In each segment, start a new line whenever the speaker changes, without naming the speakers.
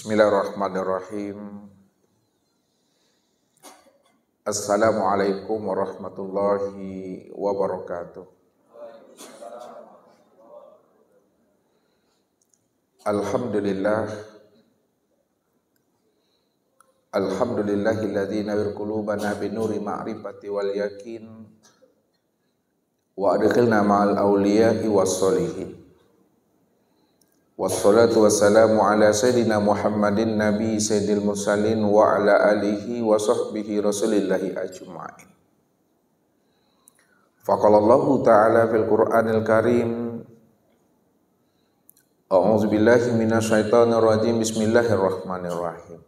Bismillahirrahmanirrahim. Assalamualaikum warahmatullahi wabarakatuh. Alhamdulillah. Alhamdulillahilladzi birkulubana bin binuri ma'rifati wal yakin wa adkhilna ma'al awliya'i was والصلاة والسلام على سيدنا محمد النبي سيد المرسلين وعلى آله وصحبه رسول الله أجمعين فقال الله تعالى في القرآن الكريم أعوذ بالله من الشيطان الرجيم بسم الله الرحمن الرحيم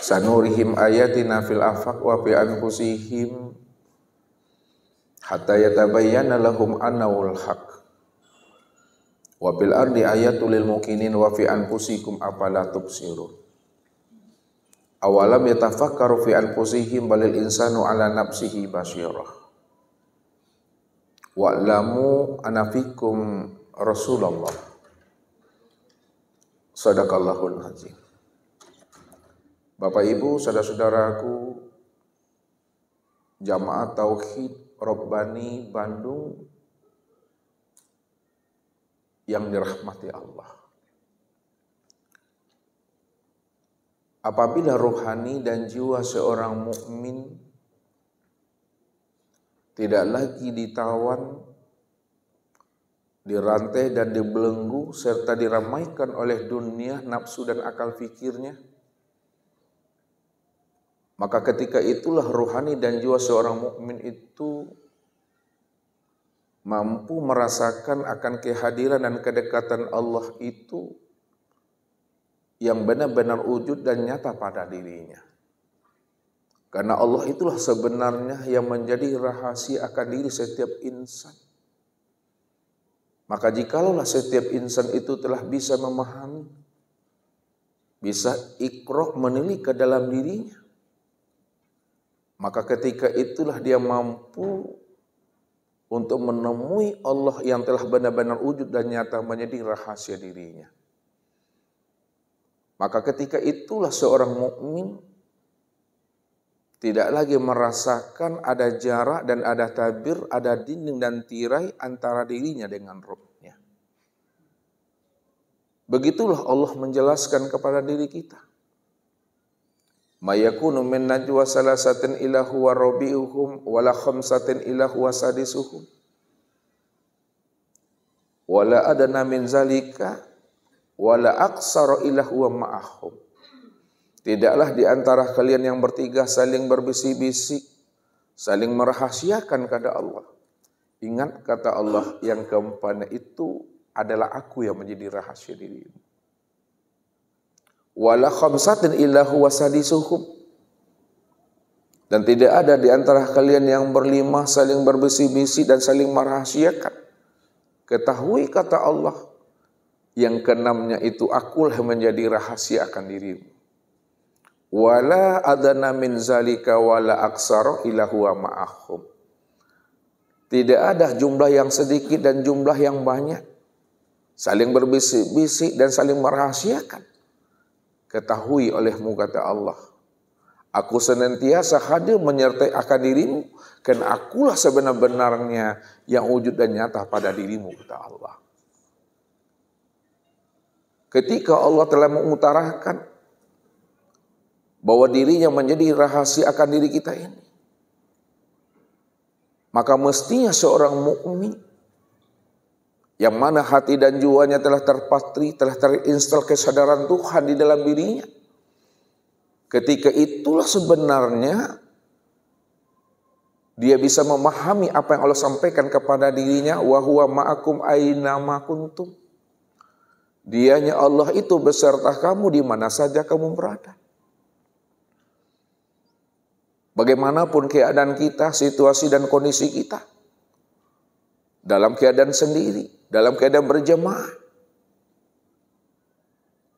سنورهم آياتنا في الأفق وفي أنفسهم حتى يتبين لهم أنه الحق Wa bil ardi ayatul lil mukinin wa fi anfusikum afala tubsirun. Awalam yatafakkaru fi anfusihim balil insanu ala nafsihi basyirah. Wa lamu anafikum Rasulullah. Sadaqallahul azim. Bapak Ibu, saudara-saudaraku, Jamaah Tauhid Robbani Bandung yang dirahmati Allah. Apabila rohani dan jiwa seorang mukmin tidak lagi ditawan, dirantai dan dibelenggu serta diramaikan oleh dunia, nafsu dan akal fikirnya, maka ketika itulah rohani dan jiwa seorang mukmin itu mampu merasakan akan kehadiran dan kedekatan Allah itu yang benar-benar wujud dan nyata pada dirinya. Karena Allah itulah sebenarnya yang menjadi rahasia akan diri setiap insan. Maka jikalau setiap insan itu telah bisa memahami, bisa ikroh menilik ke dalam dirinya, maka ketika itulah dia mampu untuk menemui Allah yang telah benar-benar wujud dan nyata menjadi rahasia dirinya. Maka ketika itulah seorang mukmin tidak lagi merasakan ada jarak dan ada tabir, ada dinding dan tirai antara dirinya dengan rohnya. Begitulah Allah menjelaskan kepada diri kita mayakunu min najwa salasatin ila huwa rabi'uhum wala khamsatin ila huwa sadisuhum wala adana min zalika wala aksara ila huwa ma'ahum tidaklah di antara kalian yang bertiga saling berbisik-bisik saling merahasiakan kepada Allah ingat kata Allah yang keempatnya itu adalah aku yang menjadi rahasia dirimu wala khamsatin illa huwa sadisuhum dan tidak ada di antara kalian yang berlima saling berbisik-bisik dan saling merahasiakan. Ketahui kata Allah, yang keenamnya itu akulah menjadi rahasia akan dirimu. Wala adana min zalika wala illa huwa ma'ahum. Tidak ada jumlah yang sedikit dan jumlah yang banyak. Saling berbisik-bisik dan saling merahasiakan. Ketahui olehmu kata Allah. Aku senantiasa hadir menyertai akan dirimu. Karena akulah sebenar-benarnya yang wujud dan nyata pada dirimu kata Allah. Ketika Allah telah mengutarakan bahwa dirinya menjadi rahasia akan diri kita ini. Maka mestinya seorang mukmin yang mana hati dan jiwanya telah terpatri, telah terinstal kesadaran Tuhan di dalam dirinya. Ketika itulah sebenarnya dia bisa memahami apa yang Allah sampaikan kepada dirinya wa huwa ma'akum aina ma Dianya Allah itu beserta kamu di mana saja kamu berada. Bagaimanapun keadaan kita, situasi dan kondisi kita dalam keadaan sendiri, dalam keadaan berjemaah.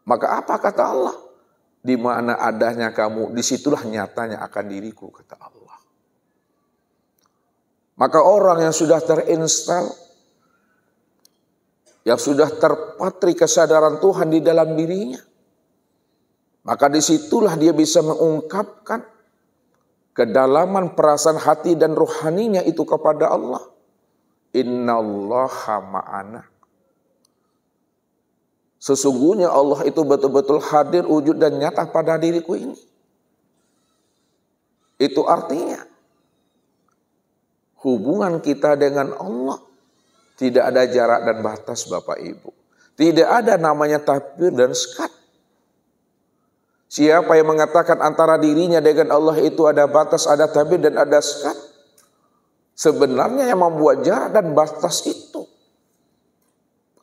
Maka apa kata Allah? Di mana adanya kamu, disitulah nyatanya akan diriku, kata Allah. Maka orang yang sudah terinstal, yang sudah terpatri kesadaran Tuhan di dalam dirinya, maka disitulah dia bisa mengungkapkan kedalaman perasaan hati dan rohaninya itu kepada Allah innallaha ma'ana. Sesungguhnya Allah itu betul-betul hadir, wujud dan nyata pada diriku ini. Itu artinya hubungan kita dengan Allah tidak ada jarak dan batas Bapak Ibu. Tidak ada namanya tabir dan skat. Siapa yang mengatakan antara dirinya dengan Allah itu ada batas, ada tabir dan ada skat, Sebenarnya yang membuat jarak dan batas itu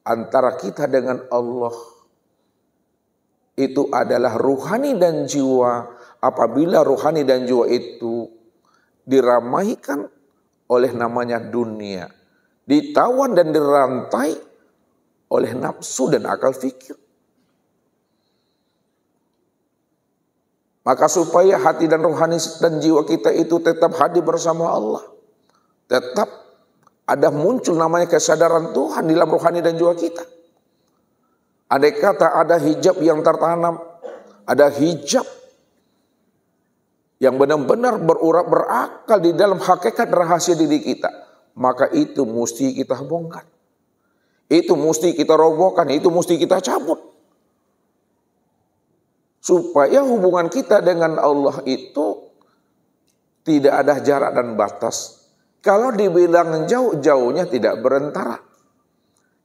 antara kita dengan Allah itu adalah ruhani dan jiwa. Apabila ruhani dan jiwa itu diramaikan oleh namanya dunia, ditawan dan dirantai oleh nafsu dan akal fikir. Maka supaya hati dan ruhani dan jiwa kita itu tetap hadir bersama Allah. Tetap ada muncul namanya kesadaran Tuhan di dalam rohani dan jiwa kita. Ada kata ada hijab yang tertanam, ada hijab yang benar-benar berurat berakal di dalam hakikat rahasia diri kita, maka itu mesti kita bongkar. Itu mesti kita robohkan, itu mesti kita cabut. Supaya hubungan kita dengan Allah itu tidak ada jarak dan batas. Kalau dibilang jauh, jauhnya tidak berentara.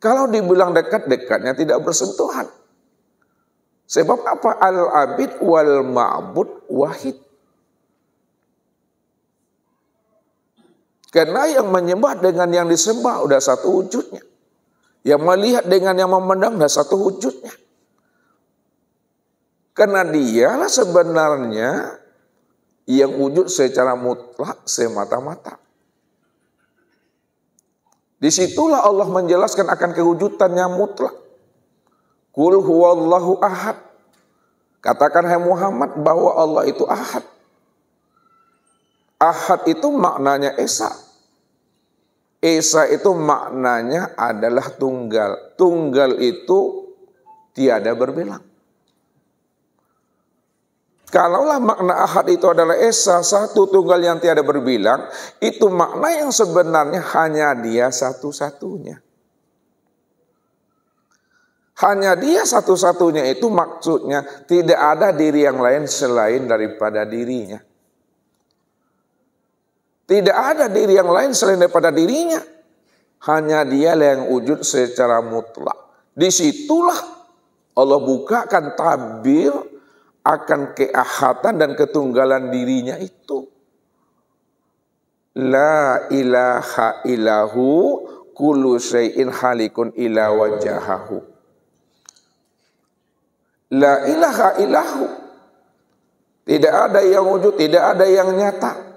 Kalau dibilang dekat, dekatnya tidak bersentuhan. Sebab apa? Al-abid wal ma'bud wahid. Karena yang menyembah dengan yang disembah udah satu wujudnya. Yang melihat dengan yang memandang udah satu wujudnya. Karena dialah sebenarnya yang wujud secara mutlak semata-mata. Disitulah Allah menjelaskan akan kewujudan yang mutlak. Kul huwallahu ahad. Katakan hai Muhammad bahwa Allah itu ahad. Ahad itu maknanya Esa. Esa itu maknanya adalah tunggal. Tunggal itu tiada berbilang. Kalaulah makna ahad itu adalah esa, satu tunggal yang tiada berbilang, itu makna yang sebenarnya hanya dia satu-satunya. Hanya dia satu-satunya itu maksudnya tidak ada diri yang lain selain daripada dirinya. Tidak ada diri yang lain selain daripada dirinya. Hanya dia yang wujud secara mutlak. Disitulah Allah bukakan tabir akan keahatan dan ketunggalan dirinya itu. La ilaha ilahu kullu syai'in halikun ila wajahahu. La ilaha ilahu. Tidak ada yang wujud, tidak ada yang nyata.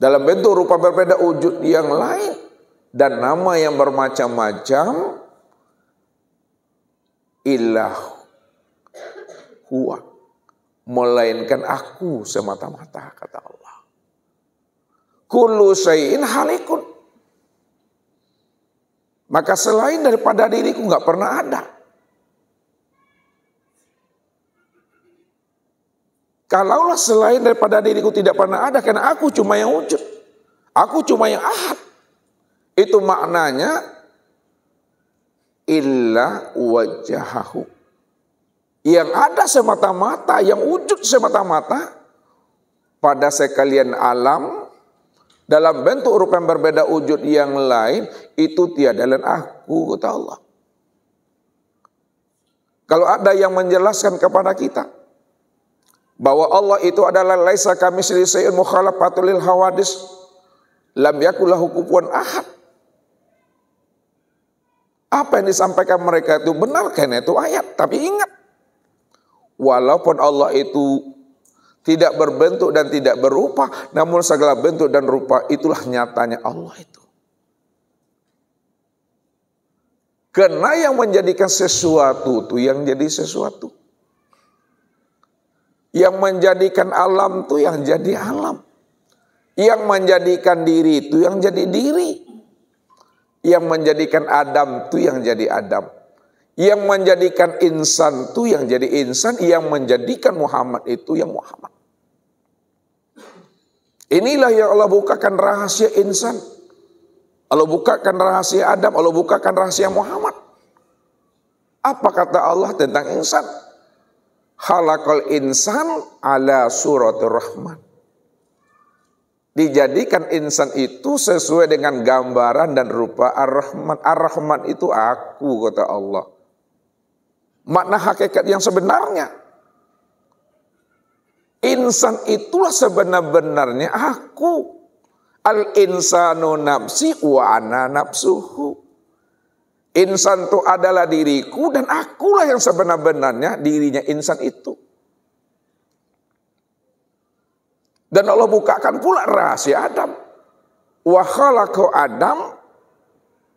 Dalam bentuk rupa berbeda wujud yang lain dan nama yang bermacam-macam ilahu huwa. Melainkan aku semata-mata, kata Allah. Kulu sayin halikun. Maka selain daripada diriku nggak pernah ada. Kalaulah selain daripada diriku tidak pernah ada karena aku cuma yang wujud. Aku cuma yang ahad. Itu maknanya illa wajahahu yang ada semata-mata, yang wujud semata-mata pada sekalian alam dalam bentuk rupa yang berbeda wujud yang lain itu tiada lain aku kata Allah. Kalau ada yang menjelaskan kepada kita bahwa Allah itu adalah laisa kami selisaiun mukhalafatul lil hawadis lam yakulahu kufuwan ahad. Apa yang disampaikan mereka itu benar karena itu ayat, tapi ingat Walaupun Allah itu tidak berbentuk dan tidak berupa, namun segala bentuk dan rupa itulah nyatanya Allah itu. Karena yang menjadikan sesuatu itu yang jadi sesuatu. Yang menjadikan alam itu yang jadi alam. Yang menjadikan diri itu yang jadi diri. Yang menjadikan Adam itu yang jadi Adam. Yang menjadikan insan itu yang jadi insan, yang menjadikan Muhammad itu yang Muhammad. Inilah yang Allah bukakan rahasia insan. Allah bukakan rahasia Adam, Allah bukakan rahasia Muhammad. Apa kata Allah tentang insan? Halakal insan ala suratul rahman. Dijadikan insan itu sesuai dengan gambaran dan rupa Ar-Rahman. Ar-Rahman itu aku, kata Allah makna hakikat yang sebenarnya. Insan itulah sebenar-benarnya aku. Al-insanu nafsi wa ana nafsuhu. Insan itu adalah diriku dan akulah yang sebenar-benarnya dirinya insan itu. Dan Allah bukakan pula rahasia Adam. Wa khalaqo Adam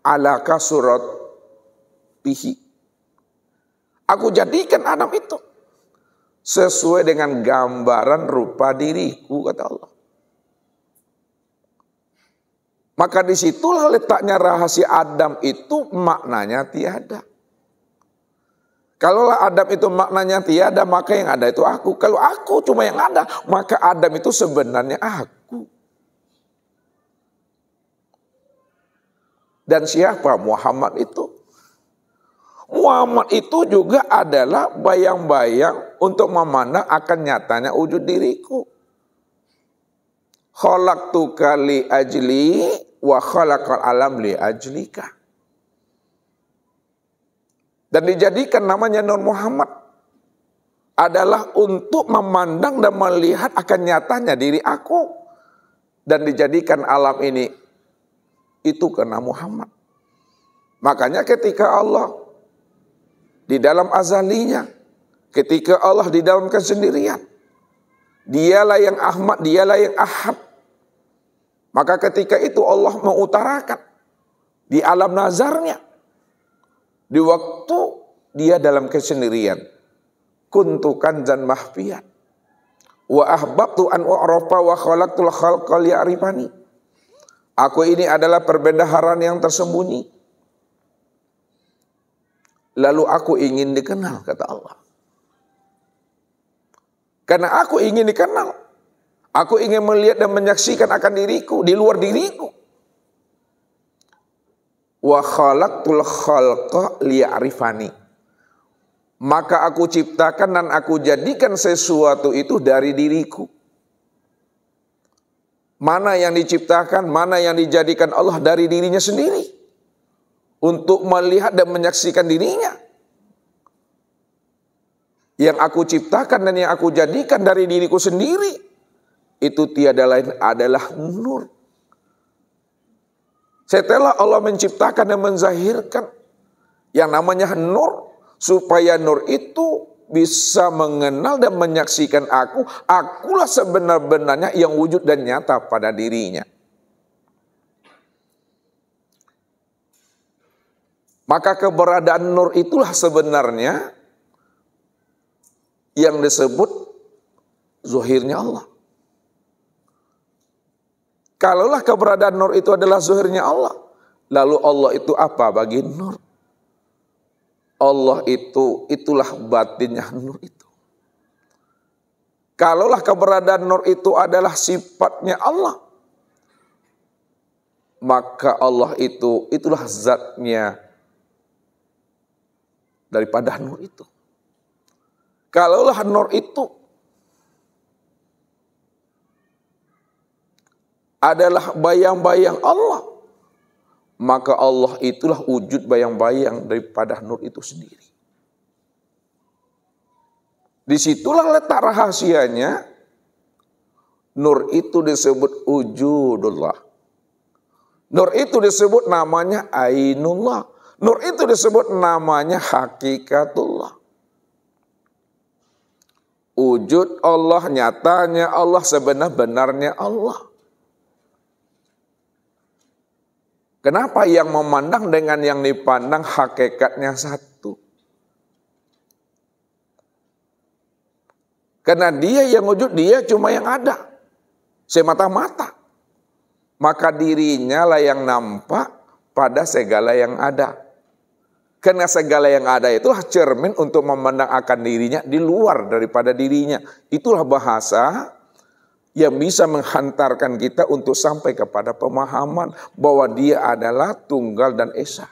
ala kasurat pihi. Aku jadikan Adam itu sesuai dengan gambaran rupa diriku kata Allah. Maka disitulah letaknya rahasia Adam itu maknanya tiada. Kalaulah Adam itu maknanya tiada, maka yang ada itu aku. Kalau aku cuma yang ada, maka Adam itu sebenarnya aku. Dan siapa Muhammad itu? Muhammad itu juga adalah bayang-bayang untuk memandang akan nyatanya wujud diriku. Kholak tukali ajli wa kholakal alam li ajlika. Dan dijadikan namanya Nur Muhammad adalah untuk memandang dan melihat akan nyatanya diri aku. Dan dijadikan alam ini itu karena Muhammad. Makanya ketika Allah di dalam azalinya. Ketika Allah di dalam kesendirian. Dialah yang Ahmad, dialah yang Ahad. Maka ketika itu Allah mengutarakan di alam nazarnya. Di waktu dia dalam kesendirian. kuntukan dan mahfiyan. Wa ahbabtu an u'rafa wa khalaqtul khalqal ya'rifani. Aku ini adalah perbendaharaan yang tersembunyi. Lalu aku ingin dikenal, kata Allah. Karena aku ingin dikenal. Aku ingin melihat dan menyaksikan akan diriku, di luar diriku. Wa khalaqtul khalqa liya'rifani. Maka aku ciptakan dan aku jadikan sesuatu itu dari diriku. Mana yang diciptakan, mana yang dijadikan Allah dari dirinya sendiri untuk melihat dan menyaksikan dirinya. Yang aku ciptakan dan yang aku jadikan dari diriku sendiri. Itu tiada lain adalah nur. Setelah Allah menciptakan dan menzahirkan yang namanya nur. Supaya nur itu bisa mengenal dan menyaksikan aku. Akulah sebenar-benarnya yang wujud dan nyata pada dirinya. Maka keberadaan nur itulah sebenarnya yang disebut zuhirnya Allah. Kalaulah keberadaan nur itu adalah zuhirnya Allah, lalu Allah itu apa bagi nur? Allah itu itulah batinnya nur itu. Kalaulah keberadaan nur itu adalah sifatnya Allah, maka Allah itu itulah zatnya daripada nur itu. Kalaulah nur itu adalah bayang-bayang Allah, maka Allah itulah wujud bayang-bayang daripada nur itu sendiri. Disitulah letak rahasianya. Nur itu disebut wujudullah. Nur itu disebut namanya ainullah. Nur itu disebut namanya hakikatullah. Wujud Allah, nyatanya Allah, sebenar-benarnya Allah. Kenapa yang memandang dengan yang dipandang hakikatnya satu? Karena dia yang wujud, dia cuma yang ada. Semata-mata. Maka dirinya lah yang nampak pada segala yang ada. Karena segala yang ada itu cermin untuk memandang akan dirinya di luar daripada dirinya. Itulah bahasa yang bisa menghantarkan kita untuk sampai kepada pemahaman bahwa dia adalah tunggal dan esa.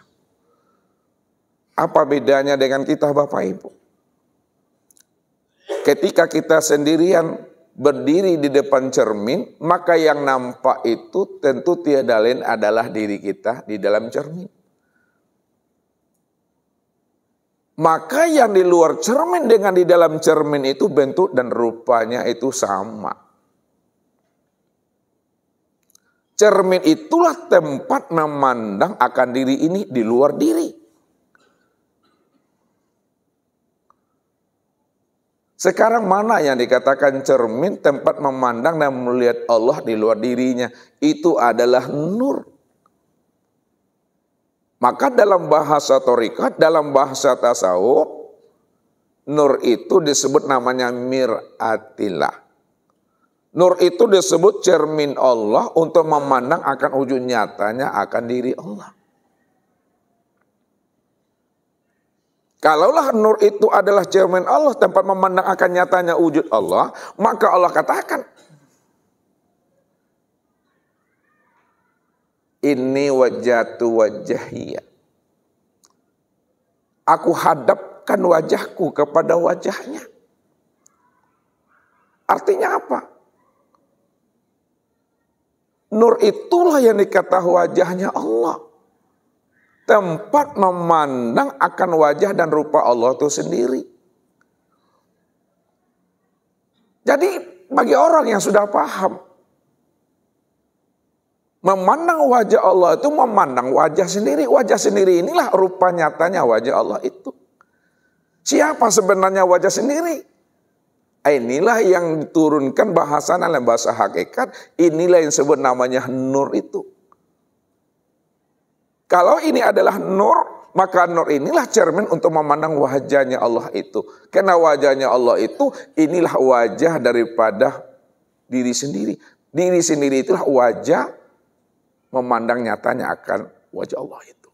Apa bedanya dengan kita Bapak Ibu? Ketika kita sendirian berdiri di depan cermin, maka yang nampak itu tentu tiada lain adalah diri kita di dalam cermin. Maka yang di luar cermin dengan di dalam cermin itu bentuk dan rupanya itu sama. Cermin itulah tempat memandang akan diri ini di luar diri. Sekarang mana yang dikatakan cermin tempat memandang dan melihat Allah di luar dirinya? Itu adalah nur. Maka dalam bahasa torikat, dalam bahasa tasawuf, nur itu disebut namanya Miratilah. Nur itu disebut cermin Allah untuk memandang akan wujud nyatanya akan diri Allah. Kalaulah nur itu adalah cermin Allah tempat memandang akan nyatanya wujud Allah, maka Allah katakan, Ini wajatu wajahiyah. Aku hadapkan wajahku kepada wajahnya. Artinya apa? Nur itulah yang dikatakan wajahnya Allah. Tempat memandang akan wajah dan rupa Allah itu sendiri. Jadi bagi orang yang sudah paham, Memandang wajah Allah itu memandang wajah sendiri. Wajah sendiri inilah rupa nyatanya wajah Allah itu. Siapa sebenarnya wajah sendiri? Ah, inilah yang diturunkan bahasan dalam bahasa hakikat. Inilah yang disebut namanya nur itu. Kalau ini adalah nur, maka nur inilah cermin untuk memandang wajahnya Allah itu. Karena wajahnya Allah itu, inilah wajah daripada diri sendiri. Diri sendiri itulah wajah memandang nyatanya akan wajah Allah itu.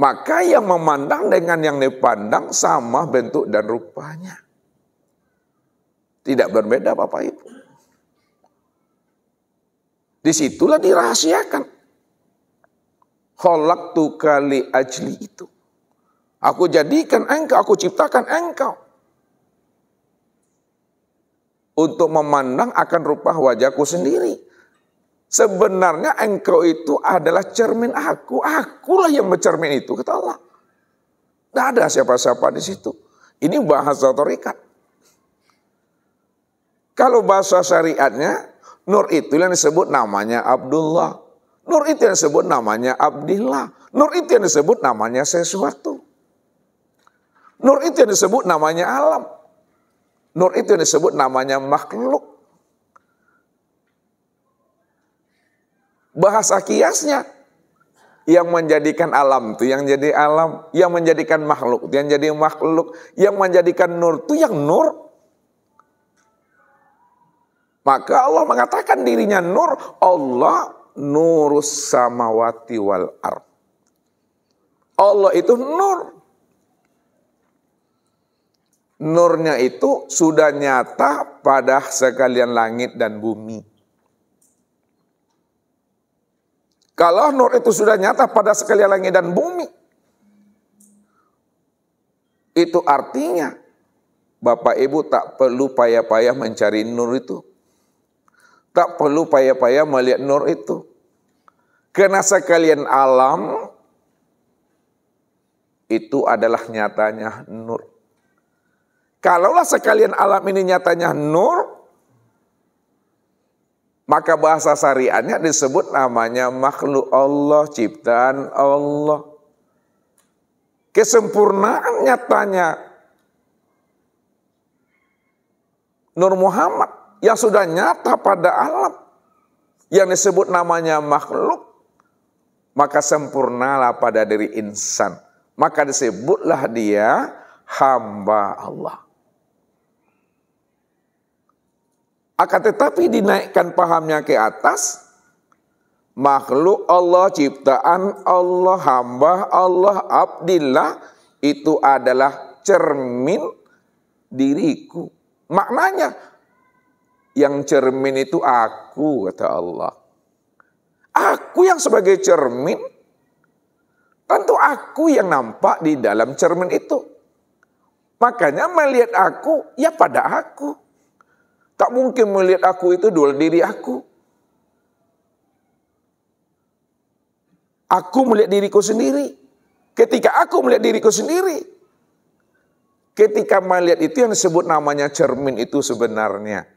Maka yang memandang dengan yang dipandang sama bentuk dan rupanya. Tidak berbeda Bapak Ibu. Disitulah dirahasiakan. Holak kali ajli itu. Aku jadikan engkau, aku ciptakan engkau untuk memandang akan rupa wajahku sendiri. Sebenarnya engkau itu adalah cermin aku. Akulah yang mencermin itu, kata Allah. Tidak ada siapa-siapa di situ. Ini bahasa torikat. Kalau bahasa syariatnya, Nur itu yang disebut namanya Abdullah. Nur itu yang disebut namanya Abdillah. Nur itu yang disebut namanya sesuatu. Nur itu yang disebut namanya alam. Nur itu yang disebut namanya makhluk. Bahasa kiasnya yang menjadikan alam itu yang jadi alam, yang menjadikan makhluk itu yang jadi makhluk, yang menjadikan nur itu yang nur. Maka Allah mengatakan dirinya nur, Allah nurus samawati wal ar. Allah itu nur nurnya itu sudah nyata pada sekalian langit dan bumi. Kalau nur itu sudah nyata pada sekalian langit dan bumi, itu artinya Bapak Ibu tak perlu payah-payah mencari nur itu. Tak perlu payah-payah melihat nur itu. Karena sekalian alam itu adalah nyatanya nur. Kalaulah sekalian alam ini nyatanya nur, maka bahasa syariatnya disebut namanya makhluk Allah, ciptaan Allah. Kesempurnaan nyatanya Nur Muhammad yang sudah nyata pada alam yang disebut namanya makhluk maka sempurnalah pada diri insan maka disebutlah dia hamba Allah. Akan tetapi dinaikkan pahamnya ke atas, makhluk Allah, ciptaan Allah, hamba Allah, abdillah, itu adalah cermin diriku. Maknanya, yang cermin itu aku, kata Allah. Aku yang sebagai cermin, tentu aku yang nampak di dalam cermin itu. Makanya melihat aku, ya pada aku. Tak mungkin melihat aku itu dua diri aku. Aku melihat diriku sendiri. Ketika aku melihat diriku sendiri. Ketika melihat itu yang disebut namanya cermin itu sebenarnya.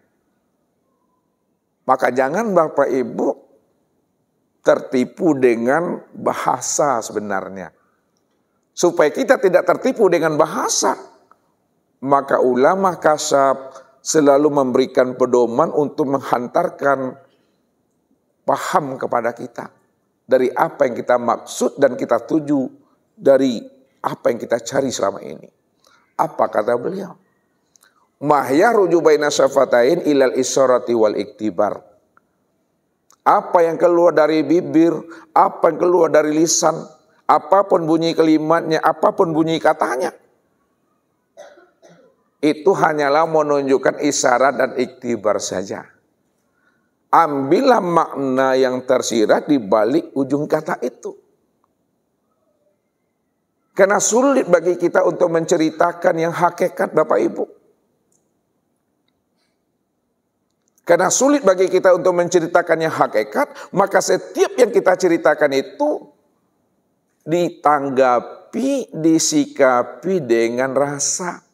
Maka jangan Bapak Ibu tertipu dengan bahasa sebenarnya. Supaya kita tidak tertipu dengan bahasa. Maka ulama kasab selalu memberikan pedoman untuk menghantarkan paham kepada kita dari apa yang kita maksud dan kita tuju dari apa yang kita cari selama ini. Apa kata beliau? Mahya rujubaina syafatain ilal isyarati wal iktibar. Apa yang keluar dari bibir, apa yang keluar dari lisan, apapun bunyi kalimatnya, apapun bunyi katanya – itu hanyalah menunjukkan isyarat dan iktibar saja. Ambillah makna yang tersirat di balik ujung kata itu. Karena sulit bagi kita untuk menceritakan yang hakikat Bapak Ibu. Karena sulit bagi kita untuk menceritakan yang hakikat, maka setiap yang kita ceritakan itu ditanggapi, disikapi dengan rasa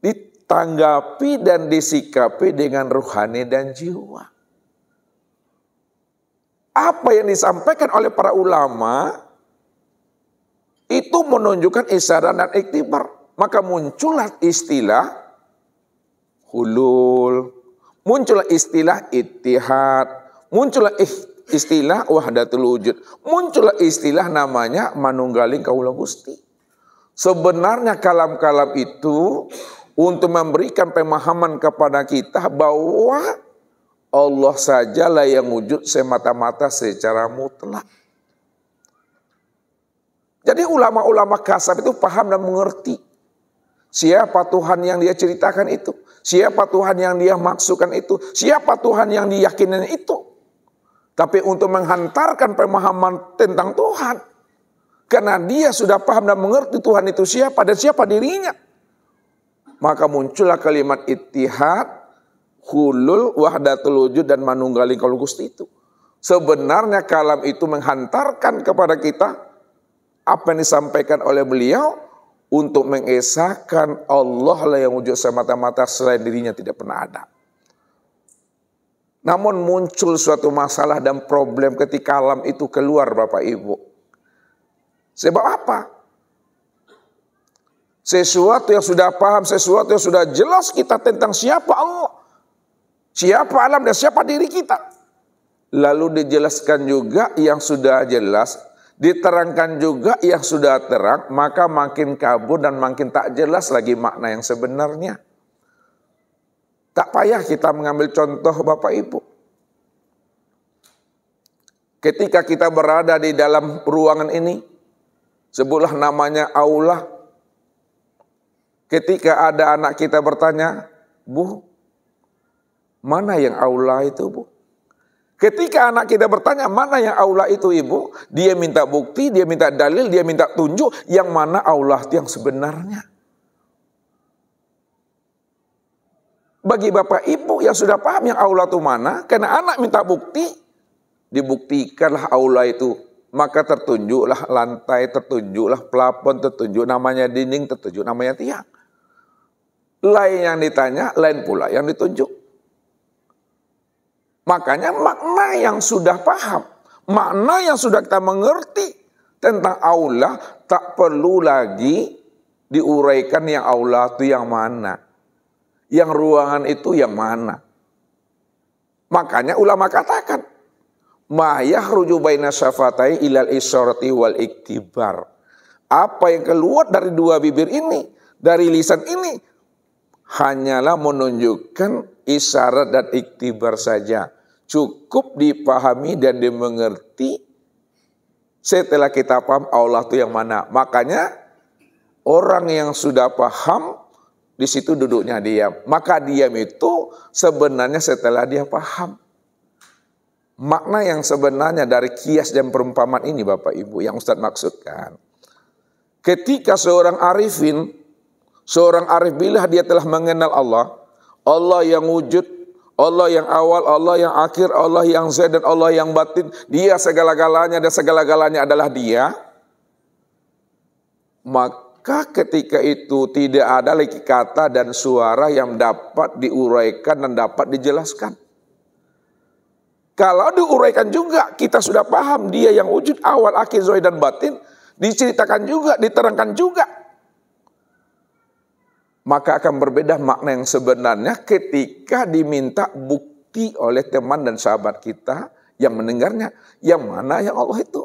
ditanggapi dan disikapi dengan ruhani dan jiwa. Apa yang disampaikan oleh para ulama itu menunjukkan isyarat dan iktibar. Maka muncullah istilah hulul, muncullah istilah ittihad, muncullah istilah wahdatul wujud, muncullah istilah namanya manunggaling kaula gusti. Sebenarnya kalam-kalam itu untuk memberikan pemahaman kepada kita bahwa Allah sajalah yang wujud semata-mata secara mutlak. Jadi ulama-ulama kasab itu paham dan mengerti siapa Tuhan yang dia ceritakan itu, siapa Tuhan yang dia maksudkan itu, siapa Tuhan yang diyakinin itu. Tapi untuk menghantarkan pemahaman tentang Tuhan, karena dia sudah paham dan mengerti Tuhan itu siapa dan siapa dirinya maka muncullah kalimat ittihad, hulul, wahdatul wujud dan manunggalin kalau Gusti itu. Sebenarnya kalam itu menghantarkan kepada kita apa yang disampaikan oleh beliau untuk mengesahkan Allah lah yang wujud semata-mata selain dirinya tidak pernah ada. Namun muncul suatu masalah dan problem ketika alam itu keluar Bapak Ibu. Sebab apa? Sesuatu yang sudah paham, sesuatu yang sudah jelas kita tentang siapa Allah. Siapa alam dan siapa diri kita. Lalu dijelaskan juga yang sudah jelas, diterangkan juga yang sudah terang, maka makin kabur dan makin tak jelas lagi makna yang sebenarnya. Tak payah kita mengambil contoh Bapak Ibu. Ketika kita berada di dalam ruangan ini, sebutlah namanya aula, Ketika ada anak kita bertanya, Bu, mana yang aula itu Bu? Ketika anak kita bertanya mana yang aula itu ibu, dia minta bukti, dia minta dalil, dia minta tunjuk yang mana aula yang sebenarnya. Bagi bapak ibu yang sudah paham yang aula itu mana, karena anak minta bukti, dibuktikanlah aula itu. Maka tertunjuklah lantai, tertunjuklah pelapon, tertunjuk namanya dinding, tertunjuk namanya tiang. Lain yang ditanya, lain pula yang ditunjuk. Makanya makna yang sudah paham, makna yang sudah kita mengerti tentang Allah tak perlu lagi diuraikan yang Allah itu yang mana. Yang ruangan itu yang mana. Makanya ulama katakan, Mahyah ruju syafatai ilal isorti wal iktibar. Apa yang keluar dari dua bibir ini, dari lisan ini, hanyalah menunjukkan isyarat dan iktibar saja. Cukup dipahami dan dimengerti setelah kita paham Allah itu yang mana. Makanya orang yang sudah paham di situ duduknya diam. Maka diam itu sebenarnya setelah dia paham. Makna yang sebenarnya dari kias dan perumpamaan ini Bapak Ibu yang Ustadz maksudkan. Ketika seorang arifin Seorang arif bila dia telah mengenal Allah, Allah yang wujud, Allah yang awal, Allah yang akhir, Allah yang zahir dan Allah yang batin, dia segala-galanya dan segala-galanya adalah dia. Maka ketika itu tidak ada lagi kata dan suara yang dapat diuraikan dan dapat dijelaskan. Kalau diuraikan juga, kita sudah paham dia yang wujud awal, akhir, zahir dan batin, diceritakan juga, diterangkan juga maka akan berbeda makna yang sebenarnya ketika diminta bukti oleh teman dan sahabat kita yang mendengarnya. Yang mana yang Allah itu?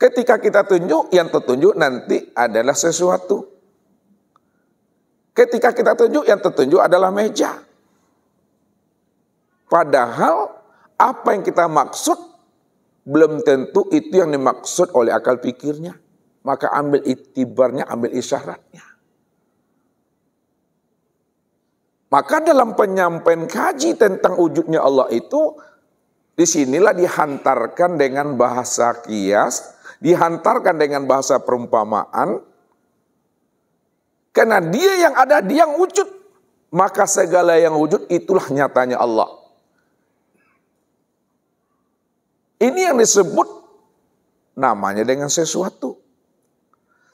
Ketika kita tunjuk, yang tertunjuk nanti adalah sesuatu. Ketika kita tunjuk, yang tertunjuk adalah meja. Padahal apa yang kita maksud belum tentu itu yang dimaksud oleh akal pikirnya maka ambil itibarnya, ambil isyaratnya. Maka dalam penyampaian kaji tentang wujudnya Allah itu, disinilah dihantarkan dengan bahasa kias, dihantarkan dengan bahasa perumpamaan, karena dia yang ada, dia yang wujud. Maka segala yang wujud itulah nyatanya Allah. Ini yang disebut namanya dengan sesuatu.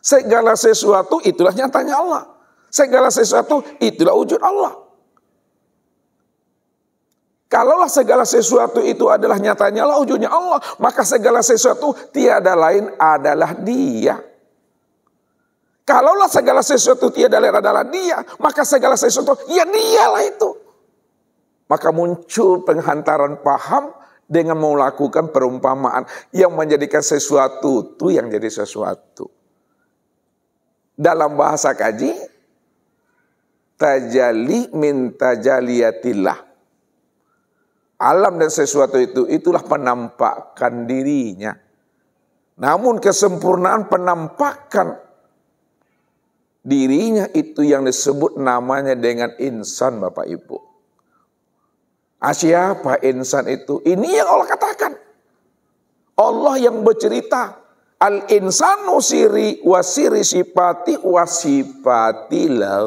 Segala sesuatu itulah nyatanya Allah. Segala sesuatu itulah wujud Allah. Kalaulah segala sesuatu itu adalah nyatanya Allah, wujudnya Allah, maka segala sesuatu tiada lain adalah Dia. Kalaulah segala sesuatu tiada lain adalah Dia, maka segala sesuatu ya Dialah itu. Maka muncul penghantaran paham dengan melakukan perumpamaan yang menjadikan sesuatu itu yang jadi sesuatu dalam bahasa kaji tajali min tajaliyatillah. Alam dan sesuatu itu itulah penampakan dirinya. Namun kesempurnaan penampakan dirinya itu yang disebut namanya dengan insan Bapak Ibu. Asia ah, siapa insan itu? Ini yang Allah katakan. Allah yang bercerita Al insanu siri wasiri sifati wasifati la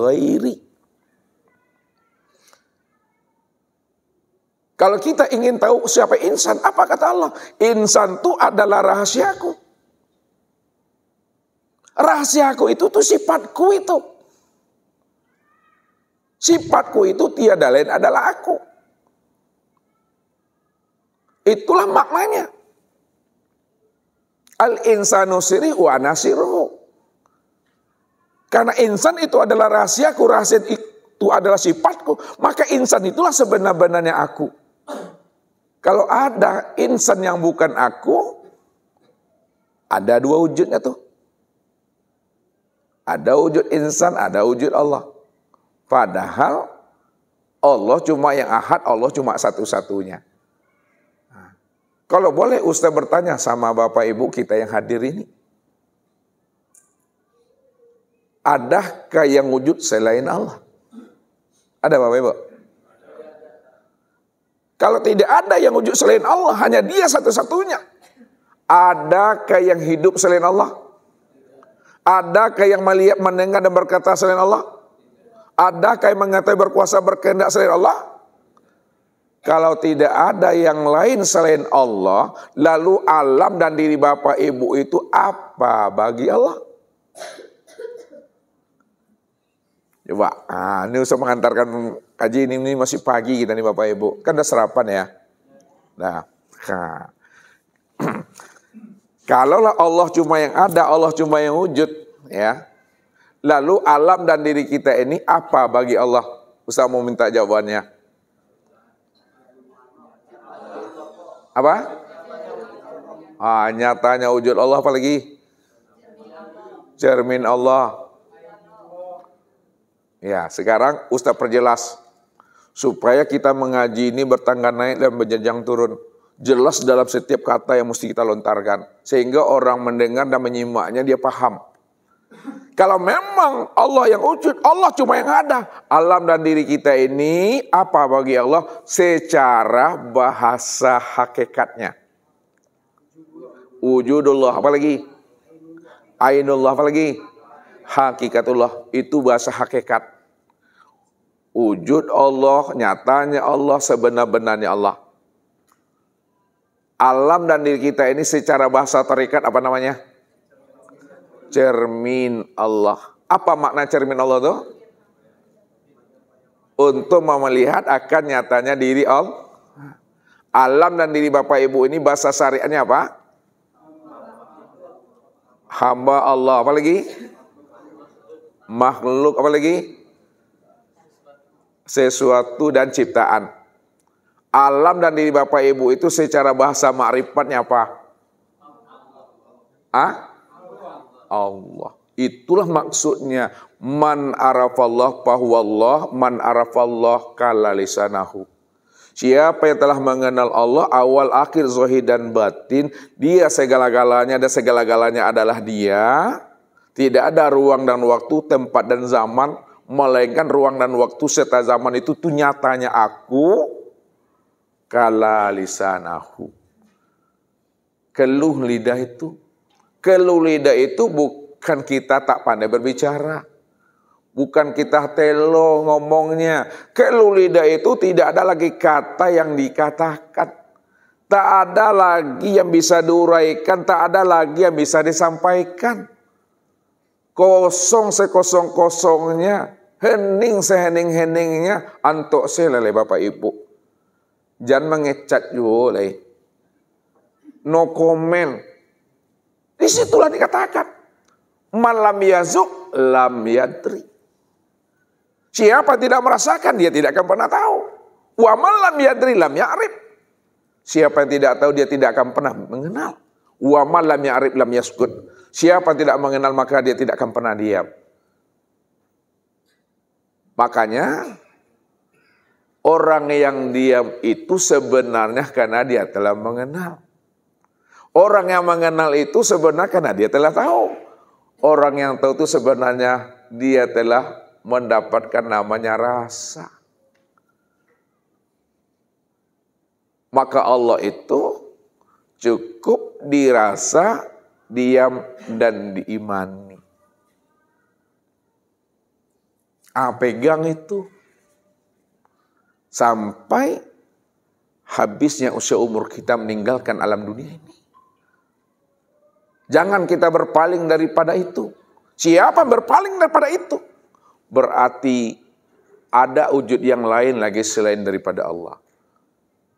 Kalau kita ingin tahu siapa insan, apa kata Allah? Insan itu adalah rahasiaku. Rahasiaku itu tuh sifatku itu. Sifatku itu tiada lain adalah aku. Itulah maknanya. Al insanu sirih wa nasiru. Karena insan itu adalah rahasiaku, rahasia itu adalah sifatku. Maka insan itulah sebenar-benarnya aku. Kalau ada insan yang bukan aku, ada dua wujudnya tuh. Ada wujud insan, ada wujud Allah. Padahal Allah cuma yang ahad, Allah cuma satu-satunya. Kalau boleh Ustaz bertanya sama Bapak Ibu kita yang hadir ini. Adakah yang wujud selain Allah? Ada Bapak Ibu? Kalau tidak ada yang wujud selain Allah, hanya dia satu-satunya. Adakah yang hidup selain Allah? Adakah yang melihat, mendengar, dan berkata selain Allah? Adakah yang mengatai berkuasa berkehendak selain Allah? Kalau tidak ada yang lain selain Allah, lalu alam dan diri Bapak Ibu itu apa bagi Allah? Coba, nah, ini usah mengantarkan kaji ini, ini masih pagi kita nih Bapak Ibu. Kan udah sarapan ya. Nah, nah. Kalaulah Allah cuma yang ada, Allah cuma yang wujud, ya. Lalu alam dan diri kita ini apa bagi Allah? Usah mau minta jawabannya. Apa? Ah, nyatanya wujud Allah apalagi? Cermin Allah. Ya, sekarang Ustaz perjelas supaya kita mengaji ini bertangga naik dan berjenjang turun. Jelas dalam setiap kata yang mesti kita lontarkan. Sehingga orang mendengar dan menyimaknya dia paham. Kalau memang Allah yang wujud, Allah cuma yang ada. Alam dan diri kita ini apa bagi Allah secara bahasa hakikatnya. Wujudullah apalagi? Ainullah apalagi? Hakikatullah itu bahasa hakikat. Wujud Allah, nyatanya Allah, sebenar-benarnya Allah. Alam dan diri kita ini secara bahasa terikat apa namanya? cermin Allah. Apa makna cermin Allah itu? Untuk melihat akan nyatanya diri Allah. Alam dan diri Bapak Ibu ini bahasa syariatnya apa? Hamba Allah. Apa lagi? Makhluk. Apa lagi? Sesuatu dan ciptaan. Alam dan diri Bapak Ibu itu secara bahasa makrifatnya apa? Ah? Allah. Itulah maksudnya man arafallah pahuwallah, man arafallah kalalisanahu Siapa yang telah mengenal Allah awal akhir zohid dan batin, dia segala-galanya dan segala-galanya adalah dia. Tidak ada ruang dan waktu, tempat dan zaman, melainkan ruang dan waktu serta zaman itu tuh nyatanya aku kalalisanahu Keluh lidah itu Kelulida itu bukan kita tak pandai berbicara. Bukan kita telo ngomongnya. Kelulida itu tidak ada lagi kata yang dikatakan. Tak ada lagi yang bisa diuraikan, tak ada lagi yang bisa disampaikan. Kosong sekosong-kosongnya, hening sehening-heningnya, antok selele Bapak Ibu. Jangan mengecat juga, No comment, Disitulah dikatakan. Malam yazuk lam yadri. Siapa tidak merasakan dia tidak akan pernah tahu. Wa malam yadri lam ya'rib. Siapa yang tidak tahu dia tidak akan pernah mengenal. Wa malam ya'rib, lam yaskut. Siapa yang tidak mengenal maka dia tidak akan pernah diam. Makanya orang yang diam itu sebenarnya karena dia telah mengenal. Orang yang mengenal itu sebenarnya karena dia telah tahu. Orang yang tahu itu sebenarnya dia telah mendapatkan namanya rasa. Maka Allah itu cukup dirasa, diam, dan diimani. Ah, pegang itu. Sampai habisnya usia umur kita meninggalkan alam dunia ini. Jangan kita berpaling daripada itu. Siapa berpaling daripada itu? Berarti ada wujud yang lain lagi selain daripada Allah.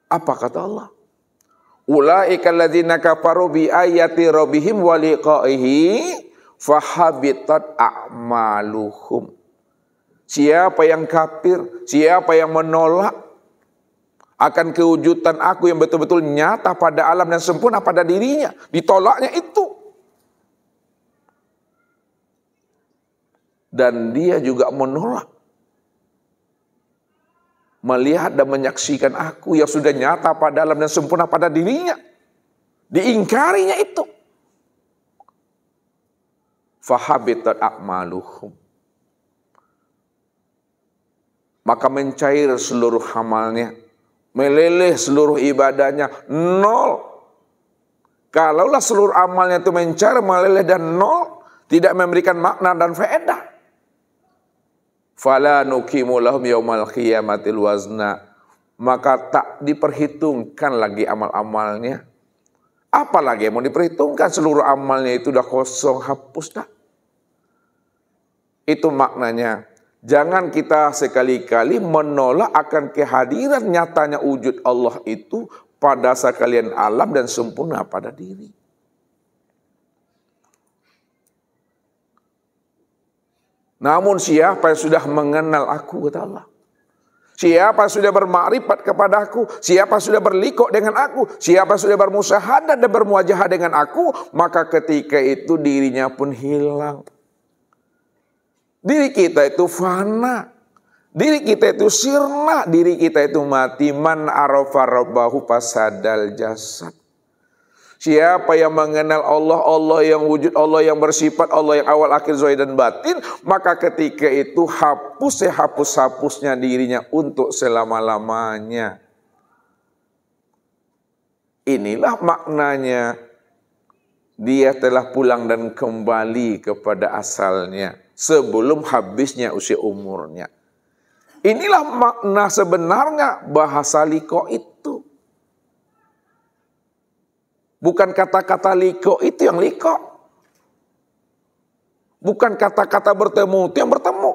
Apa kata Allah? Ulaika alladzina kafaru bi ayati rabbihim wa fahabitat a'maluhum. Siapa yang kafir, siapa yang menolak akan kewujudan aku yang betul-betul nyata pada alam dan sempurna pada dirinya. Ditolaknya itu. dan dia juga menolak melihat dan menyaksikan aku yang sudah nyata pada dalam dan sempurna pada dirinya. Diingkarinya itu. Fahabitat akmaluhum. Maka mencair seluruh hamalnya. Meleleh seluruh ibadahnya. Nol. Kalaulah seluruh amalnya itu mencair, meleleh dan nol. Tidak memberikan makna dan faedah fala nukimu lahum yaumal qiyamatil wazna maka tak diperhitungkan lagi amal-amalnya apalagi yang mau diperhitungkan seluruh amalnya itu udah kosong hapus dah itu maknanya jangan kita sekali-kali menolak akan kehadiran nyatanya wujud Allah itu pada sekalian alam dan sempurna pada diri Namun siapa yang sudah mengenal aku kata Allah. Siapa sudah bermakrifat kepada aku, siapa sudah berlikok dengan aku, siapa sudah bermusahadah dan bermuajahah dengan aku, maka ketika itu dirinya pun hilang. Diri kita itu fana. Diri kita itu sirna, diri kita itu mati. Man arofa rabbahu fasadal jasad. Siapa yang mengenal Allah, Allah yang wujud, Allah yang bersifat, Allah yang awal akhir zahir dan batin, maka ketika itu hapus ya hapus hapusnya dirinya untuk selama lamanya. Inilah maknanya dia telah pulang dan kembali kepada asalnya sebelum habisnya usia umurnya. Inilah makna sebenarnya bahasa liko itu. Bukan kata-kata liko itu yang liko. Bukan kata-kata bertemu itu yang bertemu.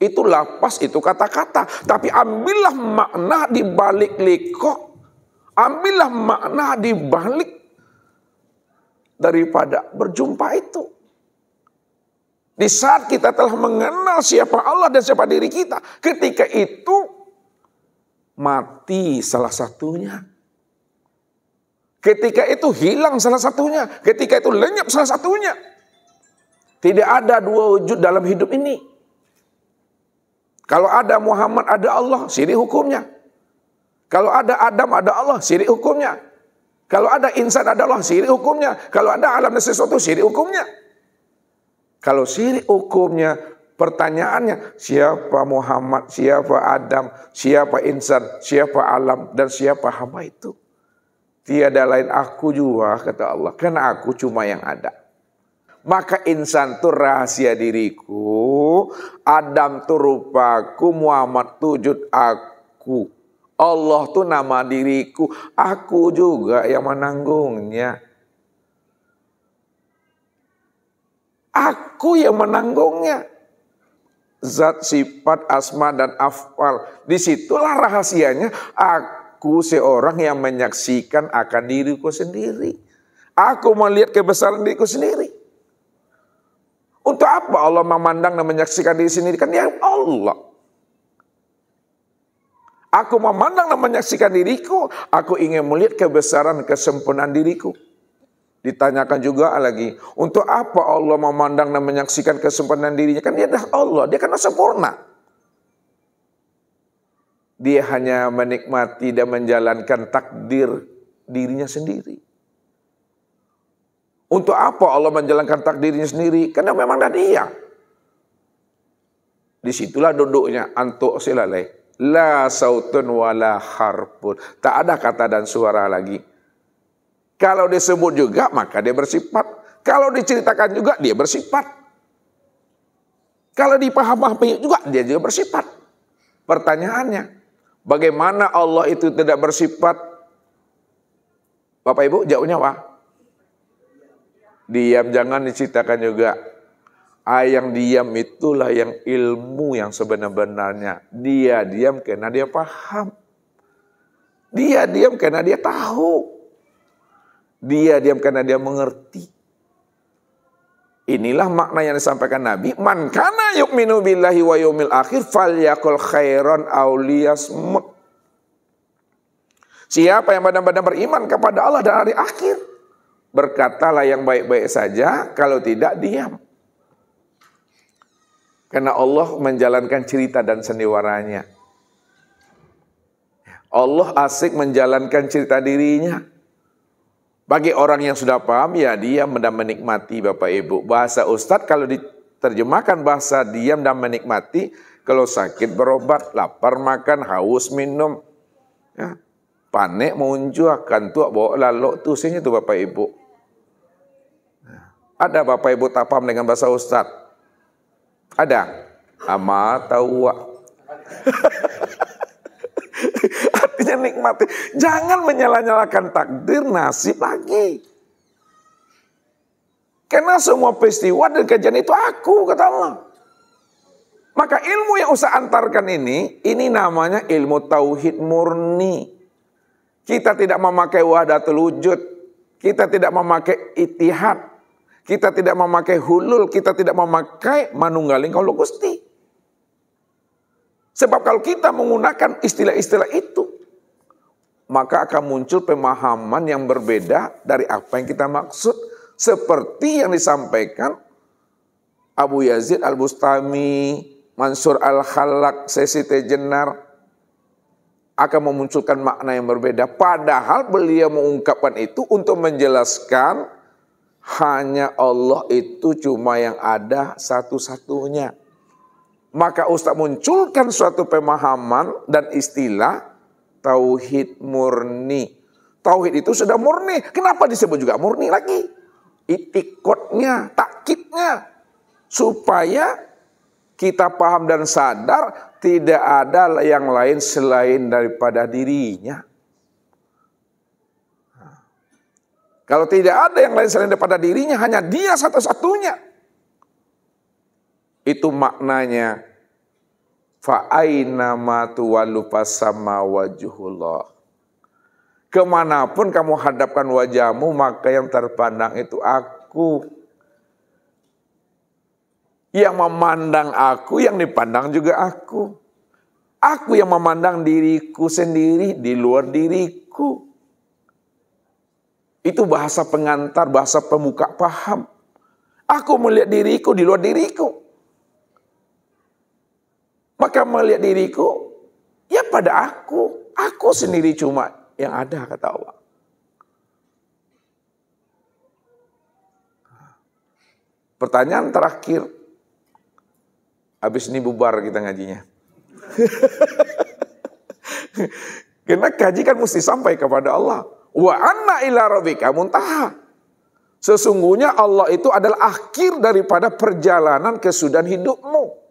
Itu lapas, itu kata-kata. Tapi ambillah makna di balik liko. Ambillah makna di balik daripada berjumpa itu. Di saat kita telah mengenal siapa Allah dan siapa diri kita, ketika itu mati salah satunya Ketika itu hilang salah satunya, ketika itu lenyap salah satunya. Tidak ada dua wujud dalam hidup ini. Kalau ada Muhammad, ada Allah, siri hukumnya. Kalau ada Adam, ada Allah, siri hukumnya. Kalau ada insan, ada Allah, siri hukumnya. Kalau ada alam dan sesuatu, siri hukumnya. Kalau siri hukumnya, pertanyaannya siapa Muhammad, siapa Adam, siapa insan, siapa alam, dan siapa hamba itu. Tiada lain aku juga, kata Allah, karena aku cuma yang ada. Maka insan itu rahasia diriku, Adam itu rupaku, Muhammad itu aku. Allah tuh nama diriku, aku juga yang menanggungnya. Aku yang menanggungnya. Zat, sifat, asma, dan afal. Disitulah rahasianya. Aku aku seorang yang menyaksikan akan diriku sendiri. Aku melihat kebesaran diriku sendiri. Untuk apa Allah memandang dan menyaksikan diri sendiri? Kan dia Allah. Aku memandang dan menyaksikan diriku. Aku ingin melihat kebesaran kesempurnaan diriku. Ditanyakan juga lagi, untuk apa Allah memandang dan menyaksikan kesempurnaan dirinya? Kan dia adalah Allah, dia kan sempurna. Dia hanya menikmati dan menjalankan takdir dirinya sendiri. Untuk apa Allah menjalankan takdirnya sendiri? Karena memang dari dia. Disitulah duduknya antuk silalai. La sautun wala harpun. Tak ada kata dan suara lagi. Kalau disebut juga maka dia bersifat. Kalau diceritakan juga dia bersifat. Kalau dipaham-pahami juga dia juga bersifat. Pertanyaannya, Bagaimana Allah itu tidak bersifat Bapak Ibu jauhnya apa? Diam jangan diceritakan juga. Ah, yang diam itulah yang ilmu yang sebenar-benarnya. Dia diam karena dia paham. Dia diam karena dia tahu. Dia diam karena dia mengerti. Inilah makna yang disampaikan Nabi. Man kana yu'minu billahi wa yu'mil akhir yakul khairan mut. Siapa yang badan-badan beriman kepada Allah dan hari akhir. Berkatalah yang baik-baik saja, kalau tidak diam. Karena Allah menjalankan cerita dan sendiwaranya. Allah asik menjalankan cerita dirinya. Bagi orang yang sudah paham, ya dia dan menikmati Bapak Ibu. Bahasa Ustadz kalau diterjemahkan bahasa diam dan menikmati, kalau sakit berobat, lapar makan, haus minum, ya. panik muncul akan tua bawa lalu tuh sini Bapak Ibu. Nah, ada Bapak Ibu tapam dengan bahasa Ustadz? Ada. Ama tawa. Saya nikmati. Jangan menyalah-nyalahkan takdir, nasib lagi. Karena semua peristiwa dan kejadian itu aku, kata Allah. Maka ilmu yang usah antarkan ini, ini namanya ilmu tauhid murni. Kita tidak memakai wadah telujud kita tidak memakai itihad, kita tidak memakai hulul, kita tidak memakai manunggaling kalau gusti. Sebab kalau kita menggunakan istilah-istilah itu, maka akan muncul pemahaman yang berbeda dari apa yang kita maksud seperti yang disampaikan Abu Yazid Al-Bustami, Mansur Al-Khalak, Sesi Tejenar akan memunculkan makna yang berbeda. Padahal beliau mengungkapkan itu untuk menjelaskan hanya Allah itu cuma yang ada satu-satunya. Maka Ustaz munculkan suatu pemahaman dan istilah tauhid murni. Tauhid itu sudah murni. Kenapa disebut juga murni lagi? Itikotnya, takitnya. Supaya kita paham dan sadar tidak ada yang lain selain daripada dirinya. Kalau tidak ada yang lain selain daripada dirinya, hanya dia satu-satunya. Itu maknanya fa aina ma tuwallu fasama wajhullah kemanapun kamu hadapkan wajahmu maka yang terpandang itu aku yang memandang aku yang dipandang juga aku aku yang memandang diriku sendiri di luar diriku itu bahasa pengantar bahasa pembuka paham aku melihat diriku di luar diriku maka melihat diriku, ya pada aku, aku sendiri cuma yang ada kata Allah. Pertanyaan terakhir, habis ini bubar kita ngajinya. Karena kaji kan mesti sampai kepada Allah. Wa anna ila rabbika muntaha. Sesungguhnya Allah itu adalah akhir daripada perjalanan kesudahan hidupmu.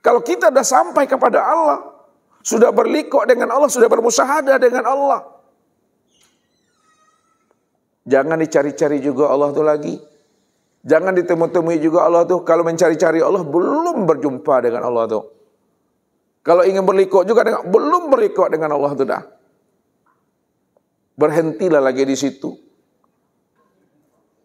Kalau kita sudah sampai kepada Allah, sudah berlikok dengan Allah, sudah bermusahada dengan Allah. Jangan dicari-cari juga Allah itu lagi. Jangan ditemui-temui juga Allah itu. Kalau mencari-cari Allah belum berjumpa dengan Allah itu. Kalau ingin berlikok juga dengan belum berlikok dengan Allah itu dah. Berhentilah lagi di situ.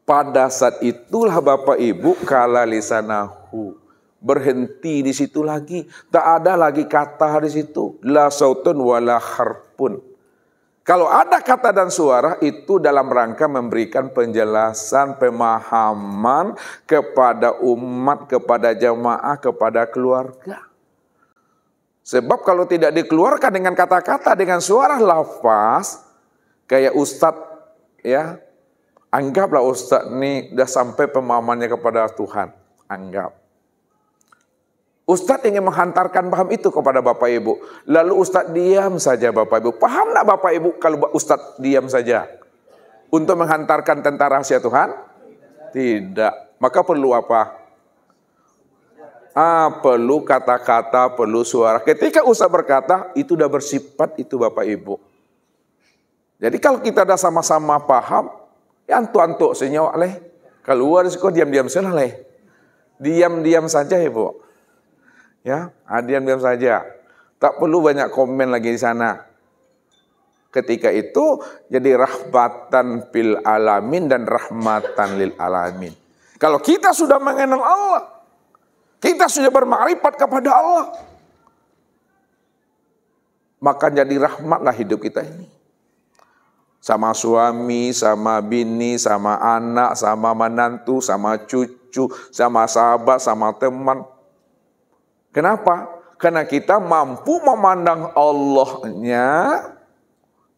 Pada saat itulah Bapak Ibu kala lisanahu berhenti di situ lagi. Tak ada lagi kata di situ. La sautun wala harpun. Kalau ada kata dan suara itu dalam rangka memberikan penjelasan, pemahaman kepada umat, kepada jamaah, kepada keluarga. Sebab kalau tidak dikeluarkan dengan kata-kata, dengan suara lafaz, kayak ustadz ya, anggaplah ustadz ini sudah sampai pemahamannya kepada Tuhan. Anggap. Ustadz ingin menghantarkan paham itu kepada Bapak Ibu. Lalu Ustadz diam saja Bapak Ibu. Paham tidak Bapak Ibu kalau Ustadz diam saja? Untuk menghantarkan tentara rahasia Tuhan? Tidak. Maka perlu apa? Ah, perlu kata-kata, perlu suara. Ketika Ustadz berkata, itu sudah bersifat itu Bapak Ibu. Jadi kalau kita dah sama-sama paham, ya antuk-antuk senyawa leh. Keluar sih kok diam-diam senyawa leh. Diam-diam saja Ibu. Ya, adian diam saja. Tak perlu banyak komen lagi di sana. Ketika itu jadi rahmatan fil alamin dan rahmatan lil alamin. Kalau kita sudah mengenal Allah, kita sudah bermakrifat kepada Allah, maka jadi rahmatlah hidup kita ini. Sama suami, sama bini, sama anak, sama menantu, sama cucu, sama sahabat, sama teman, Kenapa? Karena kita mampu memandang Allahnya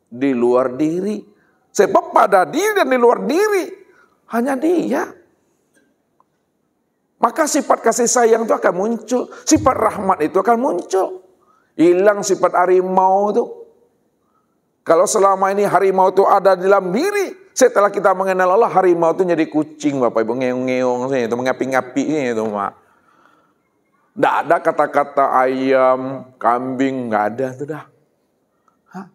di luar diri. Sebab pada diri dan di luar diri hanya dia. Maka sifat kasih sayang itu akan muncul. Sifat rahmat itu akan muncul. Hilang sifat harimau itu. Kalau selama ini harimau itu ada di dalam diri, setelah kita mengenal Allah, harimau itu jadi kucing Bapak Ibu, ngeong-ngeong, itu mengapi-ngapi, itu Mak. Tidak ada kata-kata ayam, kambing, nggak ada itu dah. Hah?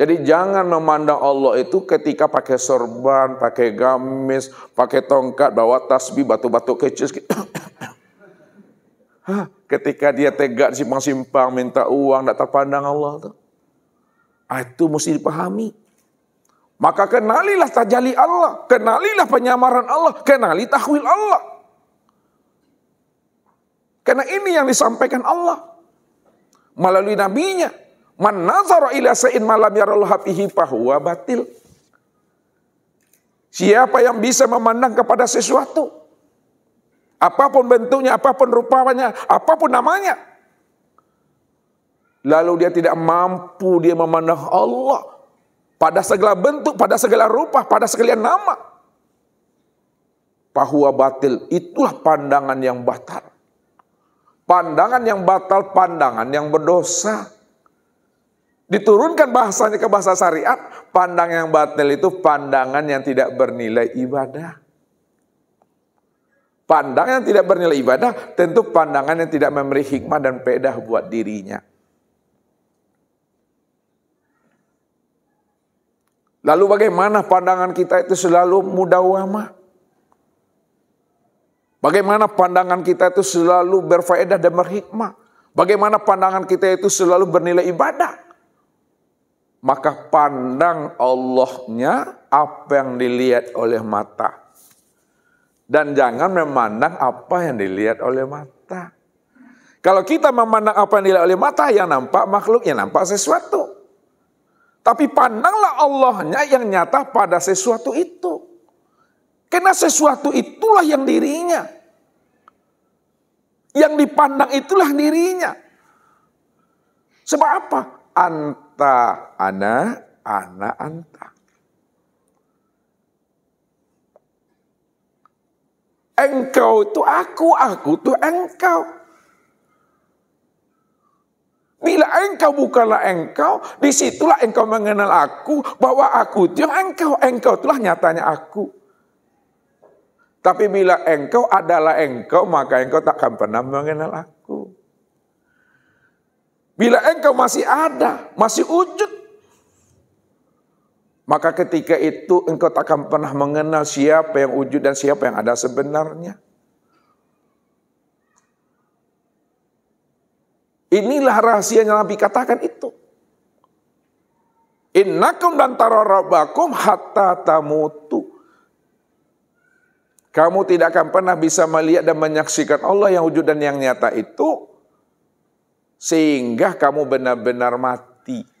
Jadi jangan memandang Allah itu ketika pakai sorban, pakai gamis, pakai tongkat, bawa tasbih, batu-batu kecil. Ketika dia tegak simpang-simpang, minta uang, tidak terpandang Allah. Itu. Ah, itu mesti dipahami. Maka kenalilah tajali Allah, kenalilah penyamaran Allah, kenali tahwil Allah. Karena ini yang disampaikan Allah melalui nabinya. Man nazara ila sa'in malam yarul hafihi fahuwa batil. Siapa yang bisa memandang kepada sesuatu apapun bentuknya, apapun rupanya, apapun namanya. Lalu dia tidak mampu dia memandang Allah pada segala bentuk, pada segala rupa, pada segala nama. Pahuwa batil itulah pandangan yang batal. Pandangan yang batal, pandangan yang berdosa. Diturunkan bahasanya ke bahasa syariat, pandangan yang batal itu pandangan yang tidak bernilai ibadah. Pandangan yang tidak bernilai ibadah tentu pandangan yang tidak memberi hikmah dan pedah buat dirinya. Lalu bagaimana pandangan kita itu selalu mudawamah? Bagaimana pandangan kita itu selalu berfaedah dan berhikmah. Bagaimana pandangan kita itu selalu bernilai ibadah. Maka pandang Allahnya apa yang dilihat oleh mata. Dan jangan memandang apa yang dilihat oleh mata. Kalau kita memandang apa yang dilihat oleh mata, yang nampak makhluk, yang nampak sesuatu. Tapi pandanglah Allahnya yang nyata pada sesuatu itu. Karena sesuatu itulah yang dirinya. Yang dipandang itulah dirinya. Sebab apa? Anta ana, ana anta.
Engkau
itu aku, aku itu engkau. Bila engkau bukanlah engkau, disitulah engkau mengenal aku, bahwa aku itu engkau, engkau itulah nyatanya aku. Tapi bila engkau adalah engkau, maka engkau tak akan pernah mengenal aku. Bila engkau masih ada, masih wujud, maka ketika itu engkau tak akan pernah mengenal siapa yang wujud dan siapa yang ada sebenarnya. Inilah rahasia yang Nabi katakan itu. Innakum dan tarorabakum hatta tamutu. Kamu tidak akan pernah bisa melihat dan menyaksikan Allah yang wujud dan yang nyata itu sehingga kamu benar-benar mati.